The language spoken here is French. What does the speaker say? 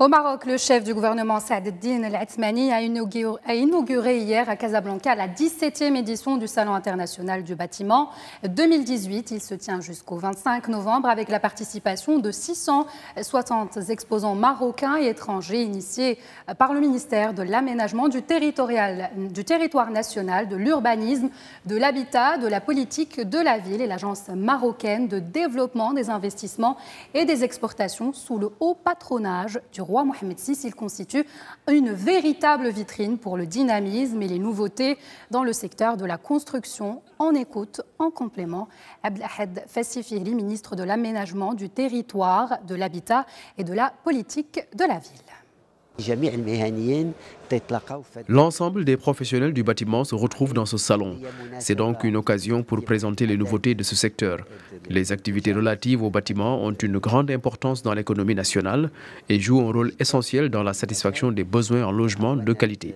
Au Maroc, le chef du gouvernement Saad Din a inauguré hier à Casablanca la 17e édition du Salon international du bâtiment 2018. Il se tient jusqu'au 25 novembre avec la participation de 660 exposants marocains et étrangers initiés par le ministère de l'aménagement du, du territoire national, de l'urbanisme, de l'habitat, de la politique de la ville et l'agence marocaine de développement des investissements et des exportations sous le haut patronage du roi Mohamed VI, il constitue une véritable vitrine pour le dynamisme et les nouveautés dans le secteur de la construction. En écoute, en complément, fassi Fassifili, ministre de l'Aménagement, du Territoire, de l'Habitat et de la Politique de la Ville. L'ensemble des professionnels du bâtiment se retrouvent dans ce salon. C'est donc une occasion pour présenter les nouveautés de ce secteur. Les activités relatives au bâtiment ont une grande importance dans l'économie nationale et jouent un rôle essentiel dans la satisfaction des besoins en logement de qualité.